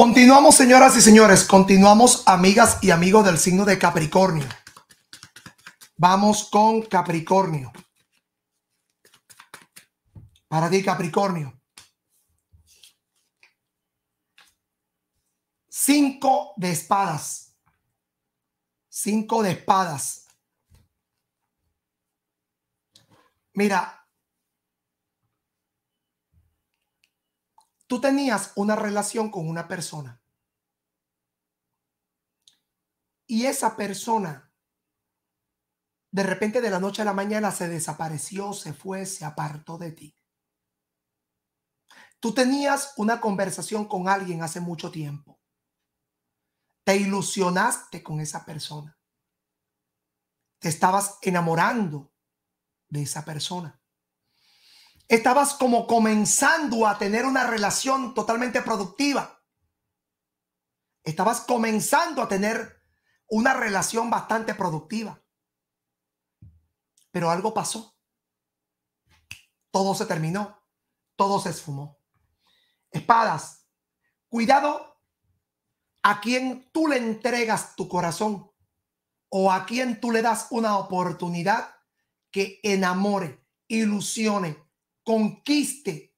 Continuamos, señoras y señores, continuamos, amigas y amigos del signo de Capricornio. Vamos con Capricornio. Para ti, Capricornio. Cinco de espadas. Cinco de espadas. Mira, tú tenías una relación con una persona y esa persona de repente de la noche a la mañana se desapareció, se fue, se apartó de ti. Tú tenías una conversación con alguien hace mucho tiempo. Te ilusionaste con esa persona. Te estabas enamorando de esa persona estabas como comenzando a tener una relación totalmente productiva. Estabas comenzando a tener una relación bastante productiva. Pero algo pasó. Todo se terminó. Todo se esfumó. Espadas. Cuidado a quien tú le entregas tu corazón o a quien tú le das una oportunidad que enamore, ilusione, conquiste,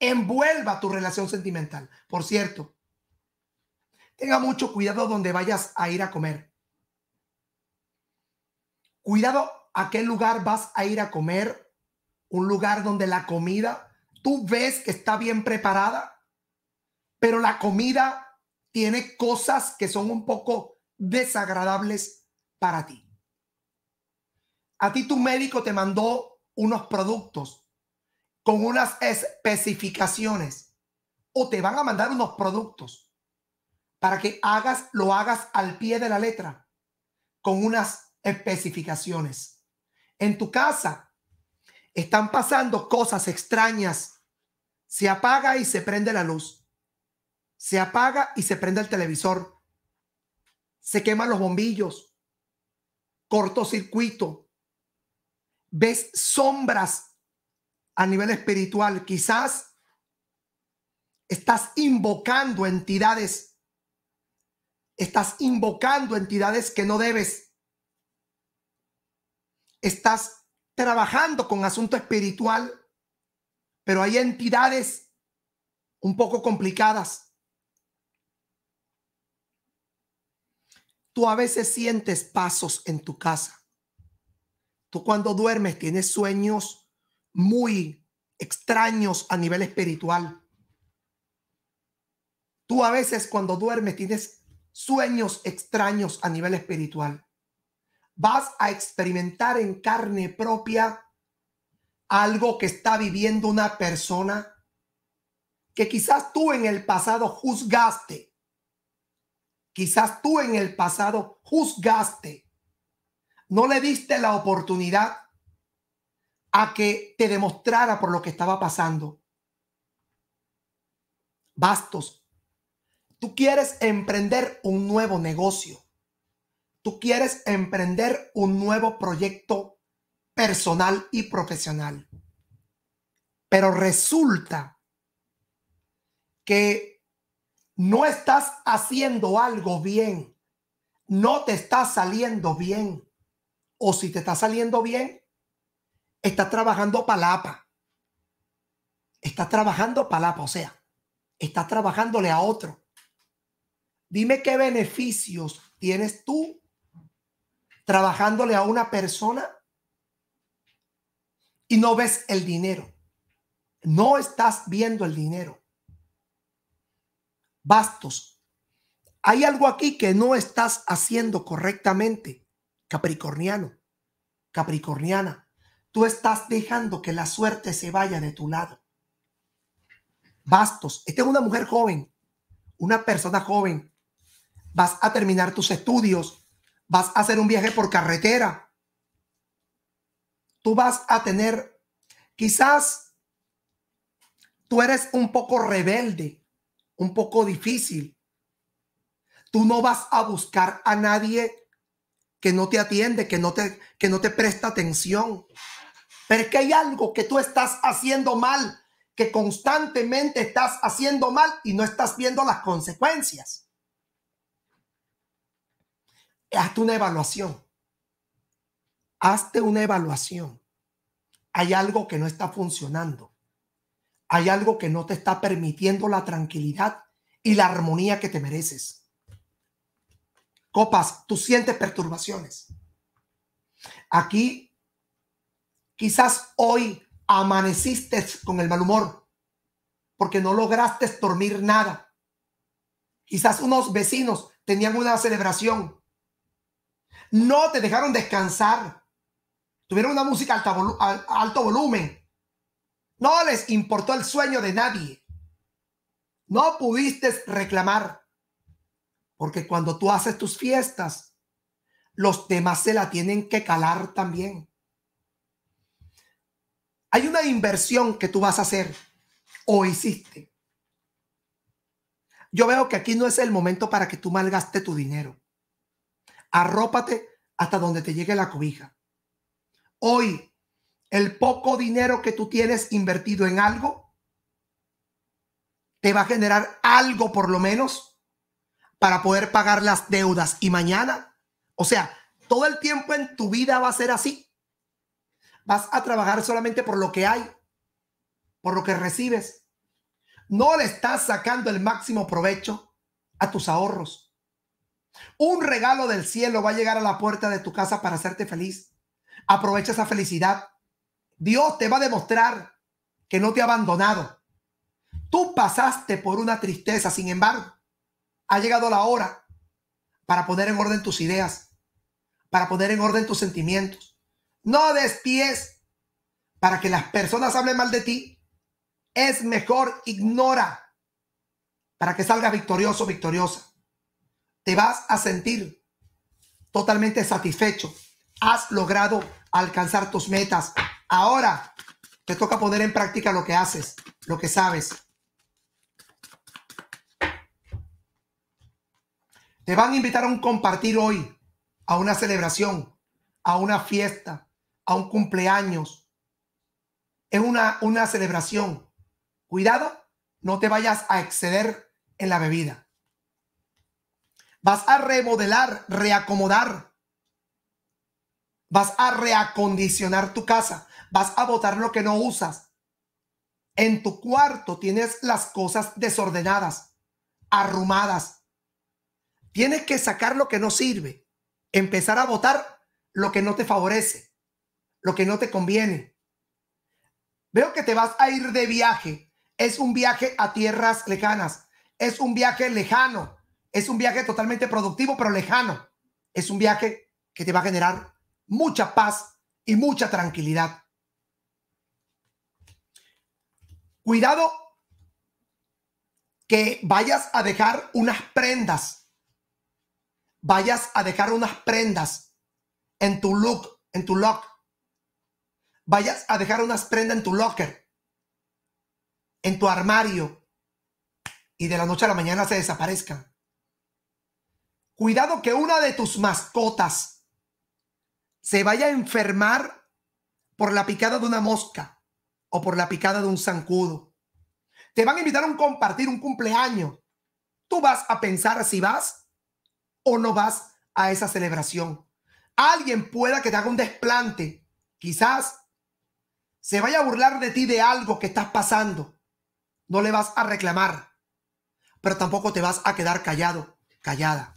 envuelva tu relación sentimental. Por cierto, tenga mucho cuidado donde vayas a ir a comer. Cuidado a qué lugar vas a ir a comer. Un lugar donde la comida, tú ves que está bien preparada, pero la comida tiene cosas que son un poco desagradables para ti. A ti tu médico te mandó unos productos con unas especificaciones o te van a mandar unos productos para que hagas, lo hagas al pie de la letra con unas especificaciones. En tu casa están pasando cosas extrañas. Se apaga y se prende la luz. Se apaga y se prende el televisor. Se queman los bombillos. Cortocircuito. Ves sombras a nivel espiritual. Quizás estás invocando entidades, estás invocando entidades que no debes, estás trabajando con asunto espiritual, pero hay entidades un poco complicadas. Tú a veces sientes pasos en tu casa. Tú cuando duermes tienes sueños muy extraños a nivel espiritual. Tú a veces cuando duermes tienes sueños extraños a nivel espiritual. Vas a experimentar en carne propia algo que está viviendo una persona que quizás tú en el pasado juzgaste. Quizás tú en el pasado juzgaste. No le diste la oportunidad a que te demostrara por lo que estaba pasando. Bastos, tú quieres emprender un nuevo negocio. Tú quieres emprender un nuevo proyecto personal y profesional. Pero resulta que no estás haciendo algo bien. No te está saliendo bien. O si te está saliendo bien, Está trabajando palapa. Está trabajando palapa, o sea, está trabajándole a otro. Dime qué beneficios tienes tú trabajándole a una persona y no ves el dinero. No estás viendo el dinero. Bastos. Hay algo aquí que no estás haciendo correctamente, Capricorniano, Capricorniana. Tú estás dejando que la suerte se vaya de tu lado. Bastos, esta eh, es una mujer joven, una persona joven. Vas a terminar tus estudios, vas a hacer un viaje por carretera. Tú vas a tener, quizás tú eres un poco rebelde, un poco difícil. Tú no vas a buscar a nadie que no te atiende, que no te, que no te presta atención. Porque hay algo que tú estás haciendo mal, que constantemente estás haciendo mal y no estás viendo las consecuencias. Hazte una evaluación. Hazte una evaluación. Hay algo que no está funcionando. Hay algo que no te está permitiendo la tranquilidad y la armonía que te mereces. Copas, tú sientes perturbaciones. Aquí Quizás hoy amaneciste con el mal humor porque no lograste dormir nada. Quizás unos vecinos tenían una celebración. No te dejaron descansar. Tuvieron una música a alto volumen. No les importó el sueño de nadie. No pudiste reclamar. Porque cuando tú haces tus fiestas, los demás se la tienen que calar también. Hay una inversión que tú vas a hacer o hiciste. Yo veo que aquí no es el momento para que tú malgaste tu dinero. Arrópate hasta donde te llegue la cobija. Hoy, el poco dinero que tú tienes invertido en algo te va a generar algo por lo menos para poder pagar las deudas y mañana. O sea, todo el tiempo en tu vida va a ser así. Vas a trabajar solamente por lo que hay, por lo que recibes. No le estás sacando el máximo provecho a tus ahorros. Un regalo del cielo va a llegar a la puerta de tu casa para hacerte feliz. Aprovecha esa felicidad. Dios te va a demostrar que no te ha abandonado. Tú pasaste por una tristeza, sin embargo, ha llegado la hora para poner en orden tus ideas, para poner en orden tus sentimientos no despies para que las personas hablen mal de ti. Es mejor ignora para que salgas victorioso, victoriosa. Te vas a sentir totalmente satisfecho. Has logrado alcanzar tus metas. Ahora te toca poner en práctica lo que haces, lo que sabes. Te van a invitar a un compartir hoy, a una celebración, a una fiesta, a un cumpleaños. Es una, una celebración. Cuidado, no te vayas a exceder en la bebida. Vas a remodelar, reacomodar. Vas a reacondicionar tu casa. Vas a botar lo que no usas. En tu cuarto tienes las cosas desordenadas, arrumadas. Tienes que sacar lo que no sirve. Empezar a botar lo que no te favorece lo que no te conviene. Veo que te vas a ir de viaje. Es un viaje a tierras lejanas. Es un viaje lejano. Es un viaje totalmente productivo, pero lejano. Es un viaje que te va a generar mucha paz y mucha tranquilidad. Cuidado que vayas a dejar unas prendas. Vayas a dejar unas prendas en tu look, en tu look vayas a dejar unas prendas en tu locker, en tu armario, y de la noche a la mañana se desaparezcan. Cuidado que una de tus mascotas se vaya a enfermar por la picada de una mosca o por la picada de un zancudo. Te van a invitar a compartir un cumpleaños. Tú vas a pensar si vas o no vas a esa celebración. Alguien pueda que te haga un desplante, quizás se vaya a burlar de ti de algo que estás pasando, no le vas a reclamar, pero tampoco te vas a quedar callado, callada.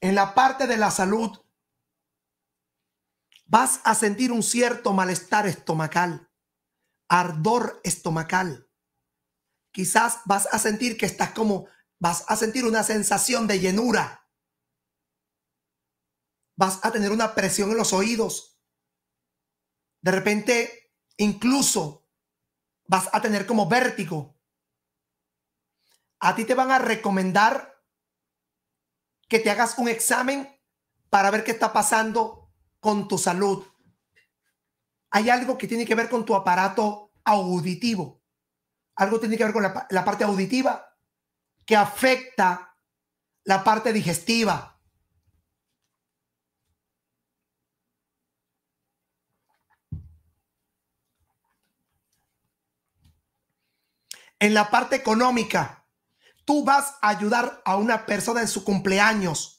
En la parte de la salud, vas a sentir un cierto malestar estomacal ardor estomacal. Quizás vas a sentir que estás como, vas a sentir una sensación de llenura. Vas a tener una presión en los oídos. De repente, incluso vas a tener como vértigo. A ti te van a recomendar que te hagas un examen para ver qué está pasando con tu salud hay algo que tiene que ver con tu aparato auditivo. Algo tiene que ver con la, parte auditiva que afecta la parte digestiva. En la parte económica, tú vas a ayudar a una persona en su cumpleaños.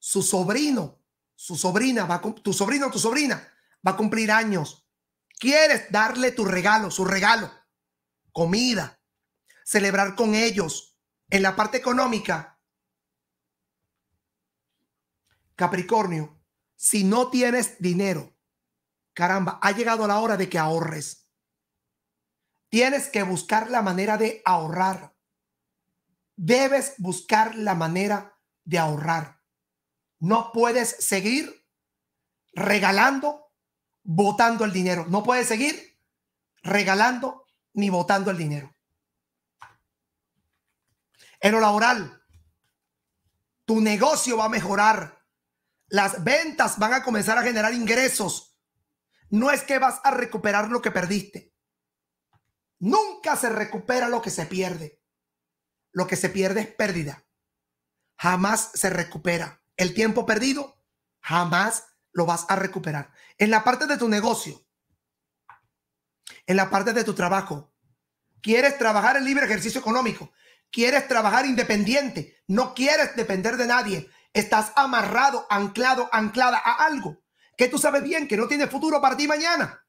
Su sobrino, su sobrina, va tu sobrino tu sobrina va a cumplir años Quieres darle tu regalo, su regalo, comida, celebrar con ellos en la parte económica. Capricornio, si no tienes dinero, caramba, ha llegado la hora de que ahorres. Tienes que buscar la manera de ahorrar. Debes buscar la manera de ahorrar. No puedes seguir regalando votando el dinero. No puede seguir regalando ni votando el dinero. En lo laboral, tu negocio va a mejorar. Las ventas van a comenzar a generar ingresos. No es que vas a recuperar lo que perdiste. Nunca se recupera lo que se pierde. Lo que se pierde es pérdida. Jamás se recupera. El tiempo perdido jamás lo vas a recuperar. En la parte de tu negocio, en la parte de tu trabajo, quieres trabajar en libre ejercicio económico, quieres trabajar independiente, no quieres depender de nadie, estás amarrado, anclado, anclada a algo que tú sabes bien que no tiene futuro para ti mañana.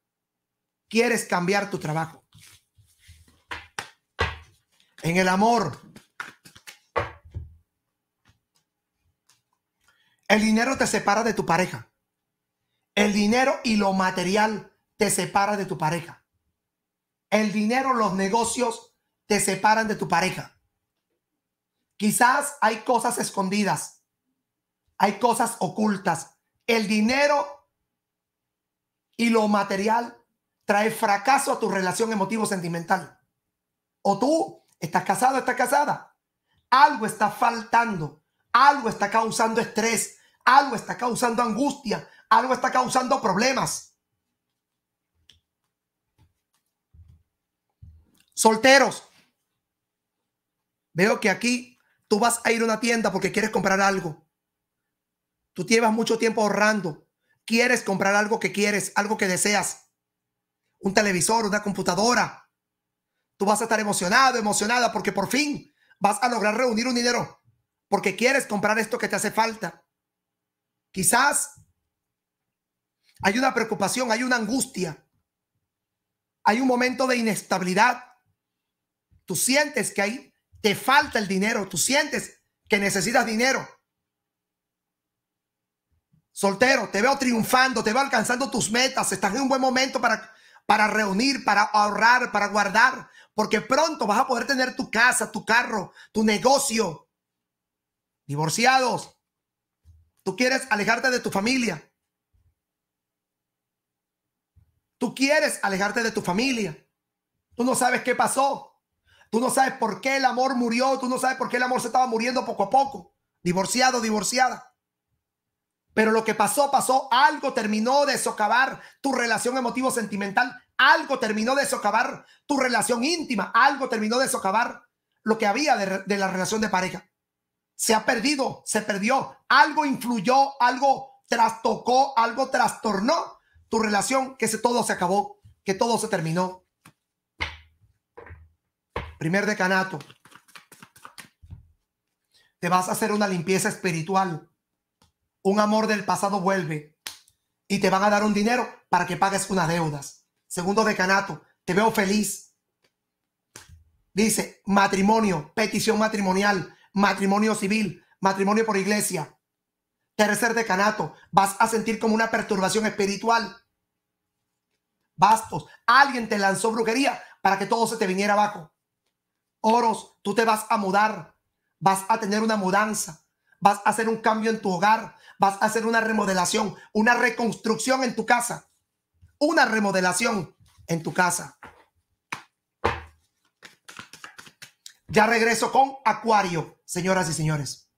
Quieres cambiar tu trabajo. En el amor. El dinero te separa de tu pareja. El dinero y lo material te separa de tu pareja. El dinero, los negocios te separan de tu pareja. Quizás hay cosas escondidas, hay cosas ocultas. El dinero y lo material trae fracaso a tu relación emotivo-sentimental. O tú estás casado, estás casada. Algo está faltando, algo está causando estrés, algo está causando angustia, algo está causando problemas. Solteros, veo que aquí tú vas a ir a una tienda porque quieres comprar algo. Tú llevas mucho tiempo ahorrando. Quieres comprar algo que quieres, algo que deseas. Un televisor, una computadora. Tú vas a estar emocionado, emocionada porque por fin vas a lograr reunir un dinero porque quieres comprar esto que te hace falta. Quizás hay una preocupación, hay una angustia, hay un momento de inestabilidad. Tú sientes que ahí te falta el dinero, tú sientes que necesitas dinero. Soltero, te veo triunfando, te veo alcanzando tus metas, estás en un buen momento para, para reunir, para ahorrar, para guardar, porque pronto vas a poder tener tu casa, tu carro, tu negocio. Divorciados, tú quieres alejarte de tu familia, Tú quieres alejarte de tu familia. Tú no sabes qué pasó. Tú no sabes por qué el amor murió. Tú no sabes por qué el amor se estaba muriendo poco a poco. Divorciado, divorciada. Pero lo que pasó, pasó. Algo terminó de socavar tu relación emotivo-sentimental. Algo terminó de socavar tu relación íntima. Algo terminó de socavar lo que había de, de la relación de pareja. Se ha perdido, se perdió. Algo influyó, algo trastocó, algo trastornó tu relación, que todo se acabó, que todo se terminó. Primer decanato. Te vas a hacer una limpieza espiritual. Un amor del pasado vuelve y te van a dar un dinero para que pagues unas deudas. Segundo decanato, te veo feliz. Dice matrimonio, petición matrimonial, matrimonio civil, matrimonio por iglesia. Tercer decanato, vas a sentir como una perturbación espiritual bastos, alguien te lanzó brujería para que todo se te viniera abajo. Oros, tú te vas a mudar, vas a tener una mudanza, vas a hacer un cambio en tu hogar, vas a hacer una remodelación, una reconstrucción en tu casa, una remodelación en tu casa. Ya regreso con Acuario, señoras y señores.